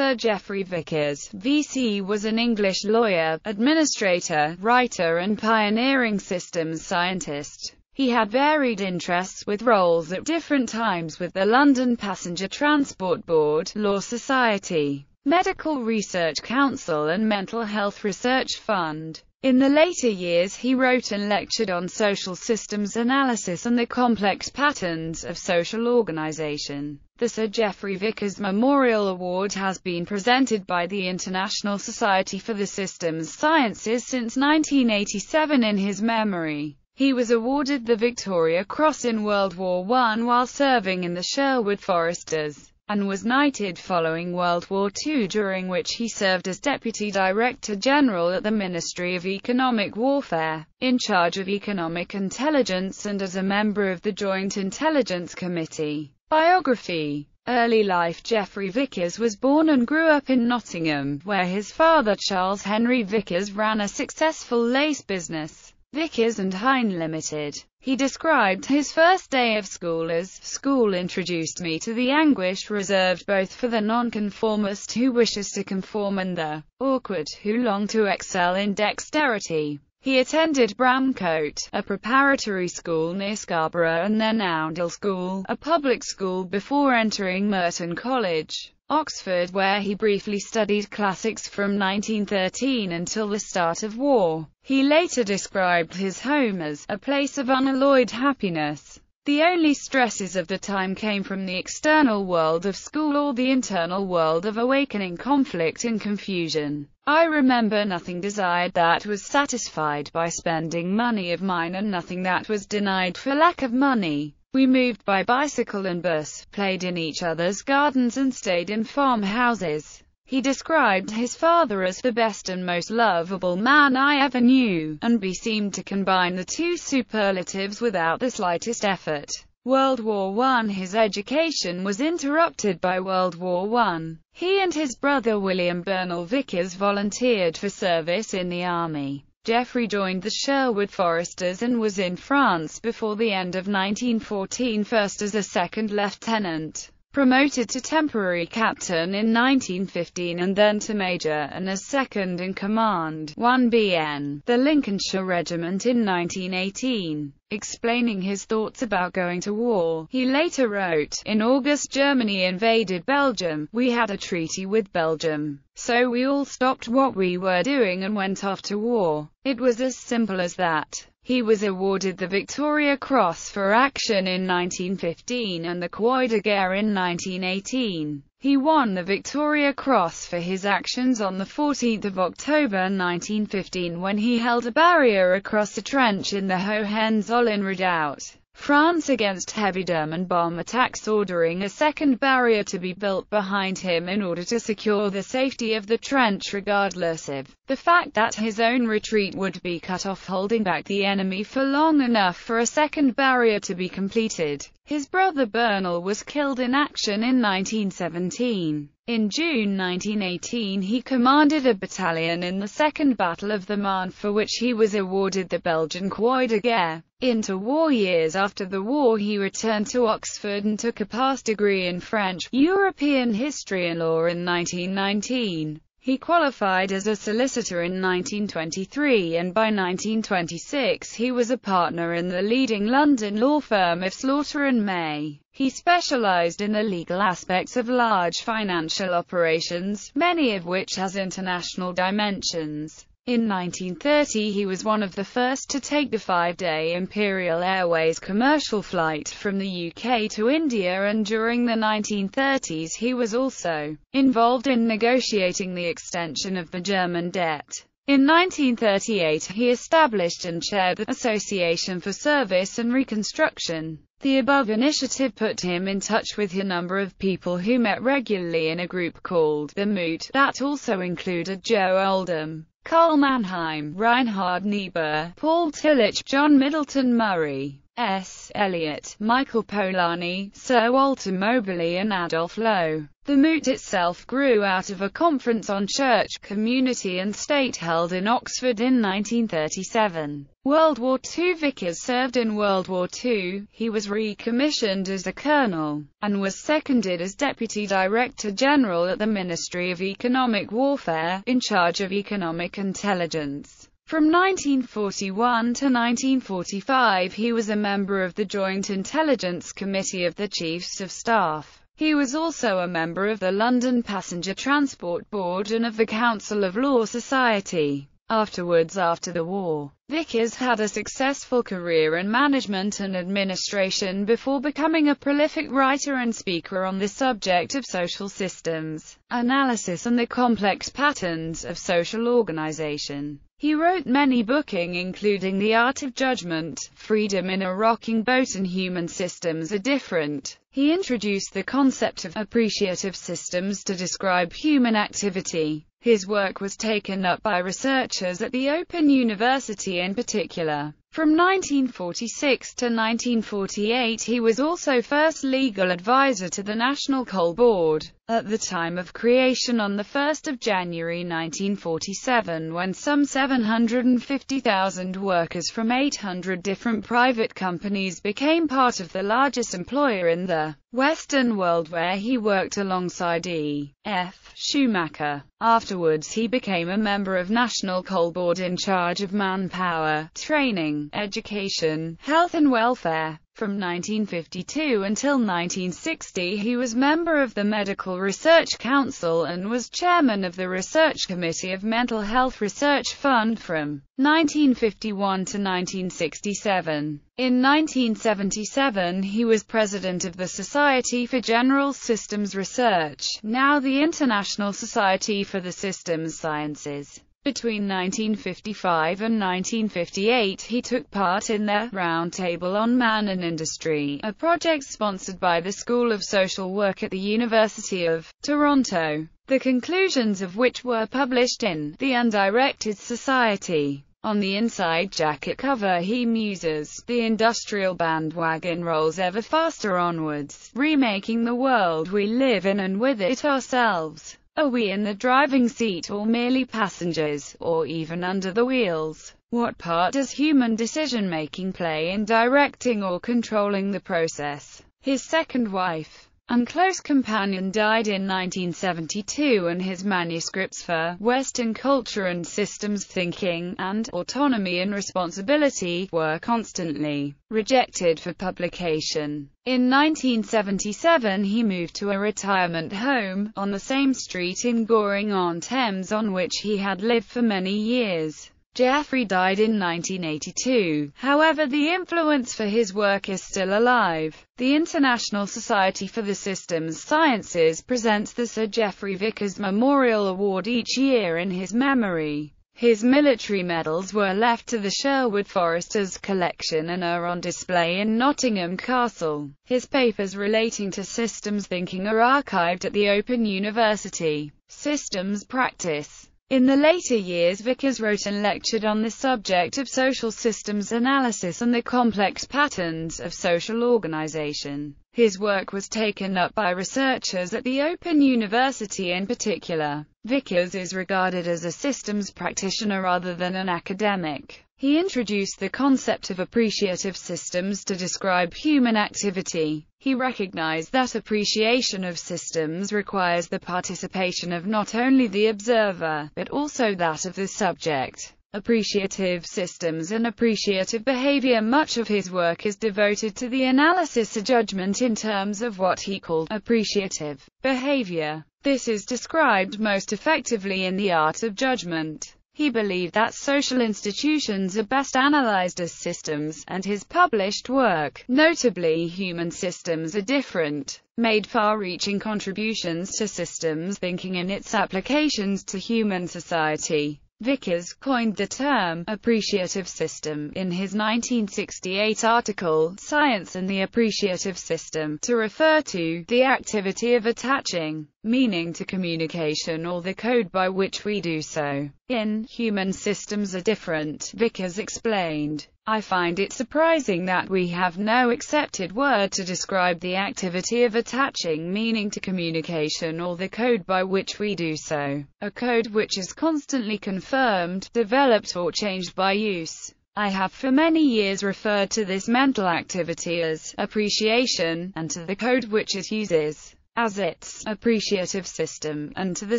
Sir Geoffrey Vickers, VC was an English lawyer, administrator, writer and pioneering systems scientist. He had varied interests with roles at different times with the London Passenger Transport Board, Law Society, Medical Research Council and Mental Health Research Fund. In the later years he wrote and lectured on social systems analysis and the complex patterns of social organization. The Sir Geoffrey Vickers Memorial Award has been presented by the International Society for the Systems Sciences since 1987 in his memory. He was awarded the Victoria Cross in World War I while serving in the Sherwood Foresters and was knighted following World War II during which he served as Deputy Director General at the Ministry of Economic Warfare, in charge of economic intelligence and as a member of the Joint Intelligence Committee. Biography Early life Geoffrey Vickers was born and grew up in Nottingham, where his father Charles Henry Vickers ran a successful lace business. Vickers and Hine Limited. He described his first day of school as, School introduced me to the anguish reserved both for the nonconformist who wishes to conform and the awkward who long to excel in dexterity. He attended Bramcote, a preparatory school near Scarborough and then Oundle School, a public school before entering Merton College. Oxford where he briefly studied classics from 1913 until the start of war. He later described his home as a place of unalloyed happiness. The only stresses of the time came from the external world of school or the internal world of awakening conflict and confusion. I remember nothing desired that was satisfied by spending money of mine and nothing that was denied for lack of money. We moved by bicycle and bus, played in each other's gardens and stayed in farmhouses. He described his father as the best and most lovable man I ever knew, and B seemed to combine the two superlatives without the slightest effort. World War I His education was interrupted by World War I. He and his brother William Bernal Vickers volunteered for service in the army. Jeffrey joined the Sherwood Foresters and was in France before the end of 1914 first as a second lieutenant. Promoted to temporary captain in 1915 and then to major and as second in command, 1BN, the Lincolnshire Regiment in 1918. Explaining his thoughts about going to war, he later wrote, In August Germany invaded Belgium, we had a treaty with Belgium, so we all stopped what we were doing and went off to war. It was as simple as that. He was awarded the Victoria Cross for action in 1915 and the Croix de Guerre in 1918. He won the Victoria Cross for his actions on 14 October 1915 when he held a barrier across a trench in the Hohenzollern Redoubt. France against heavy German bomb attacks ordering a second barrier to be built behind him in order to secure the safety of the trench regardless of the fact that his own retreat would be cut off holding back the enemy for long enough for a second barrier to be completed. His brother Bernal was killed in action in 1917. In June 1918 he commanded a battalion in the Second Battle of the Marne for which he was awarded the Belgian Croix de Guerre. Into war years after the war he returned to Oxford and took a past degree in French, European history and law in 1919. He qualified as a solicitor in 1923 and by 1926 he was a partner in the leading London law firm of Slaughter and May. He specialised in the legal aspects of large financial operations, many of which has international dimensions. In 1930 he was one of the first to take the five-day Imperial Airways commercial flight from the UK to India and during the 1930s he was also involved in negotiating the extension of the German debt. In 1938 he established and chaired the Association for Service and Reconstruction. The above initiative put him in touch with a number of people who met regularly in a group called The Moot, that also included Joe Oldham, Carl Mannheim, Reinhard Niebuhr, Paul Tillich, John Middleton Murray, S. Eliot, Michael Polanyi, Sir Walter Mobley and Adolf Lowe. The moot itself grew out of a conference on church, community and state held in Oxford in 1937. World War II Vickers served in World War II, he was recommissioned as a colonel, and was seconded as Deputy Director General at the Ministry of Economic Warfare, in charge of economic intelligence. From 1941 to 1945 he was a member of the Joint Intelligence Committee of the Chiefs of Staff. He was also a member of the London Passenger Transport Board and of the Council of Law Society. Afterwards after the war, Vickers had a successful career in management and administration before becoming a prolific writer and speaker on the subject of social systems, analysis and the complex patterns of social organization. He wrote many booking including The Art of Judgment, Freedom in a Rocking Boat and Human Systems Are Different. He introduced the concept of appreciative systems to describe human activity. His work was taken up by researchers at the Open University in particular. From 1946 to 1948 he was also first legal advisor to the National Coal Board at the time of creation on 1 January 1947 when some 750,000 workers from 800 different private companies became part of the largest employer in the Western world where he worked alongside E. F. Schumacher. Afterwards he became a member of National Coal Board in charge of manpower, training, education, health and welfare. From 1952 until 1960 he was member of the Medical Research Council and was chairman of the Research Committee of Mental Health Research Fund from 1951 to 1967. In 1977 he was president of the Society for General Systems Research, now the International Society for the Systems Sciences. Between 1955 and 1958 he took part in the Roundtable on Man and Industry, a project sponsored by the School of Social Work at the University of Toronto, the conclusions of which were published in The Undirected Society. On the inside jacket cover he muses, the industrial bandwagon rolls ever faster onwards, remaking the world we live in and with it ourselves. Are we in the driving seat or merely passengers, or even under the wheels? What part does human decision-making play in directing or controlling the process? His second wife and close companion died in 1972 and his manuscripts for Western Culture and Systems Thinking and Autonomy and Responsibility were constantly rejected for publication. In 1977 he moved to a retirement home, on the same street in Goring-on-Thames on which he had lived for many years. Jeffrey died in 1982, however the influence for his work is still alive. The International Society for the Systems Sciences presents the Sir Jeffrey Vickers Memorial Award each year in his memory. His military medals were left to the Sherwood Foresters collection and are on display in Nottingham Castle. His papers relating to systems thinking are archived at the Open University. Systems Practice in the later years Vickers wrote and lectured on the subject of social systems analysis and the complex patterns of social organization. His work was taken up by researchers at the Open University in particular. Vickers is regarded as a systems practitioner rather than an academic. He introduced the concept of appreciative systems to describe human activity. He recognized that appreciation of systems requires the participation of not only the observer, but also that of the subject. Appreciative systems and appreciative behavior Much of his work is devoted to the analysis of judgment in terms of what he called appreciative behavior. This is described most effectively in The Art of Judgment. He believed that social institutions are best analyzed as systems, and his published work, notably Human Systems Are Different, made far-reaching contributions to systems thinking and its applications to human society. Vickers coined the term appreciative system in his 1968 article Science and the Appreciative System to refer to the activity of attaching meaning to communication or the code by which we do so. In Human Systems Are Different, Vickers explained, I find it surprising that we have no accepted word to describe the activity of attaching meaning to communication or the code by which we do so, a code which is constantly confirmed, developed or changed by use. I have for many years referred to this mental activity as appreciation, and to the code which it uses as its appreciative system, and to the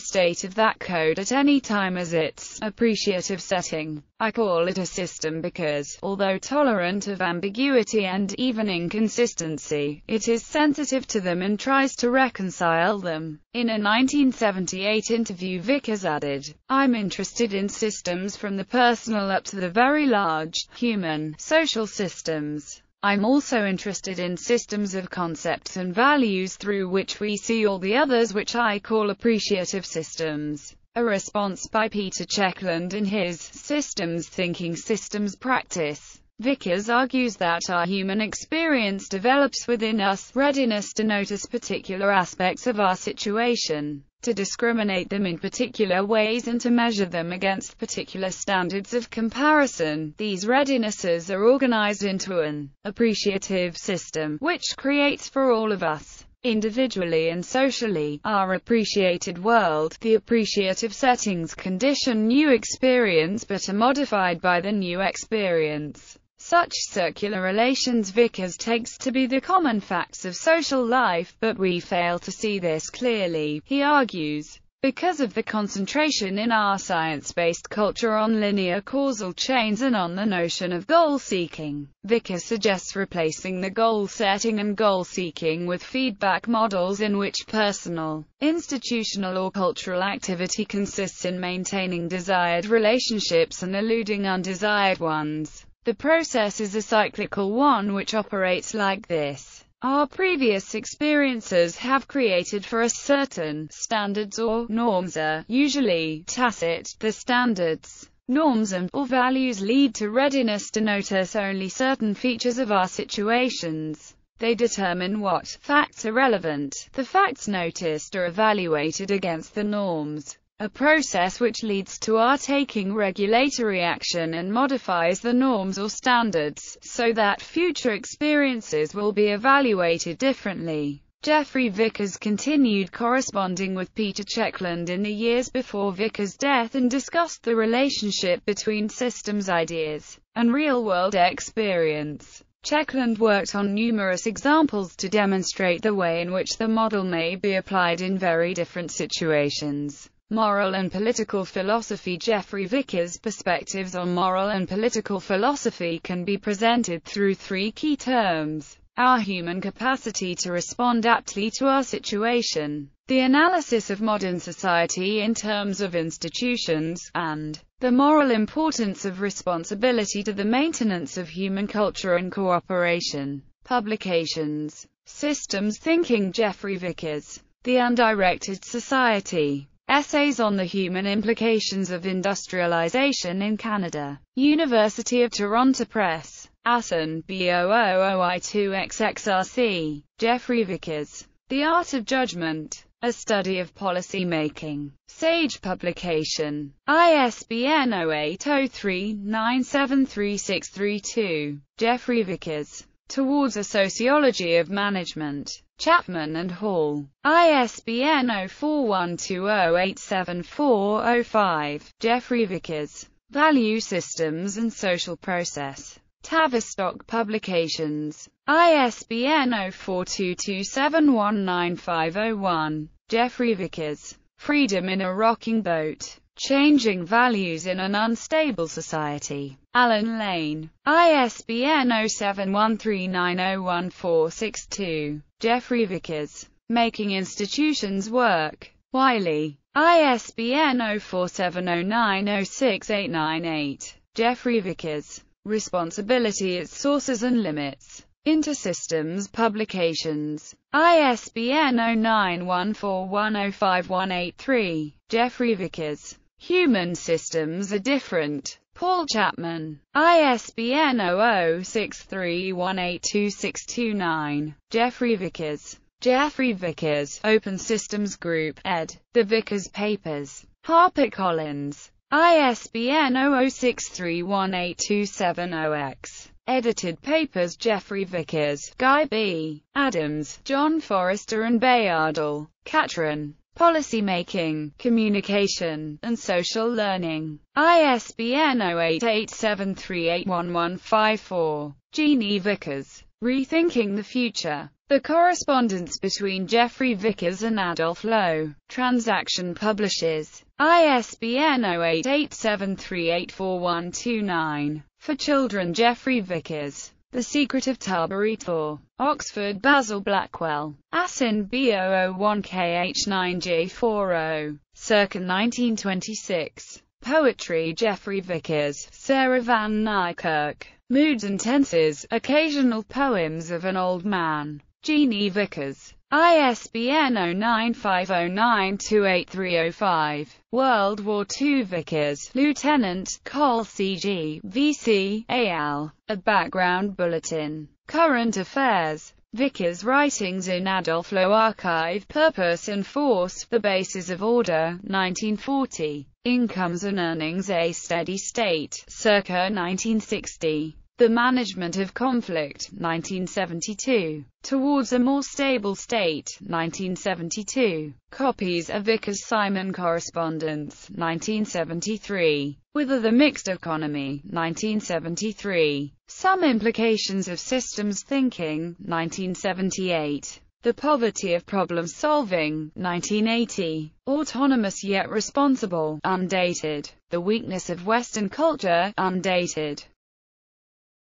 state of that code at any time as its appreciative setting. I call it a system because, although tolerant of ambiguity and even inconsistency, it is sensitive to them and tries to reconcile them. In a 1978 interview Vickers added, I'm interested in systems from the personal up to the very large, human, social systems. I'm also interested in systems of concepts and values through which we see all the others which I call appreciative systems. A response by Peter Checkland in his Systems Thinking Systems Practice. Vickers argues that our human experience develops within us readiness to notice particular aspects of our situation to discriminate them in particular ways and to measure them against particular standards of comparison. These readinesses are organized into an appreciative system, which creates for all of us individually and socially, our appreciated world, the appreciative settings condition new experience but are modified by the new experience. Such circular relations Vickers takes to be the common facts of social life, but we fail to see this clearly, he argues. Because of the concentration in our science-based culture on linear causal chains and on the notion of goal-seeking, Vickers suggests replacing the goal-setting and goal-seeking with feedback models in which personal, institutional or cultural activity consists in maintaining desired relationships and eluding undesired ones. The process is a cyclical one which operates like this. Our previous experiences have created for us certain standards or norms are uh, usually tacit. The standards, norms and or values lead to readiness to notice only certain features of our situations. They determine what facts are relevant. The facts noticed are evaluated against the norms a process which leads to our taking regulatory action and modifies the norms or standards, so that future experiences will be evaluated differently. Jeffrey Vickers continued corresponding with Peter Checkland in the years before Vickers' death and discussed the relationship between systems ideas and real-world experience. Checkland worked on numerous examples to demonstrate the way in which the model may be applied in very different situations. Moral and political philosophy Jeffrey Vicker's perspectives on moral and political philosophy can be presented through three key terms. Our human capacity to respond aptly to our situation, the analysis of modern society in terms of institutions, and the moral importance of responsibility to the maintenance of human culture and cooperation. Publications Systems Thinking Jeffrey Vickers The Undirected Society Essays on the Human Implications of Industrialization in Canada. University of Toronto Press. Assen, BOOOI2XXRC. Jeffrey Vickers. The Art of Judgment. A Study of Policy Making. Sage Publication. ISBN 0803973632. Jeffrey Vickers. Towards a Sociology of Management. Chapman and Hall. ISBN 0412087405. Jeffrey Vickers. Value Systems and Social Process. Tavistock Publications. ISBN 0422719501. Jeffrey Vickers. Freedom in a Rocking Boat. Changing Values in an Unstable Society. Alan Lane. ISBN 0713901462. Jeffrey Vickers, Making Institutions Work, Wiley, ISBN 0470906898, Jeffrey Vickers, Responsibility Its Sources and Limits, Intersystems Publications, ISBN 0914105183, Jeffrey Vickers, Human systems are different. Paul Chapman, ISBN 0063182629, Jeffrey Vickers, Jeffrey Vickers, Open Systems Group, ed., The Vickers Papers, HarperCollins, ISBN 6318270 x edited papers Jeffrey Vickers, Guy B. Adams, John Forrester and Bayardle, Catron policymaking, communication, and social learning. ISBN 0887381154. Jeannie Vickers. Rethinking the Future. The Correspondence Between Jeffrey Vickers and Adolf Lowe. Transaction Publishers. ISBN 0887384129. For Children Jeffrey Vickers. The Secret of Tarboretor, Oxford Basil Blackwell, Asin B001KH9J40, circa 1926. Poetry Geoffrey Vickers, Sarah Van Nykirk, Moods and Tenses, Occasional Poems of an Old Man, Jeannie Vickers. ISBN 0950928305. World War II Vickers, Lieutenant, Col C.G., V.C., A.L. A Background Bulletin. Current Affairs. Vickers Writings in Adolf Archive Purpose and Force, The Basis of Order, 1940. Incomes and Earnings A Steady State, circa 1960. The Management of Conflict, 1972. Towards a More Stable State, 1972. Copies of Vickers Simon Correspondence, 1973. Whither the Mixed Economy, 1973. Some Implications of Systems Thinking, 1978. The Poverty of Problem Solving, 1980. Autonomous yet Responsible, undated. The Weakness of Western Culture, undated.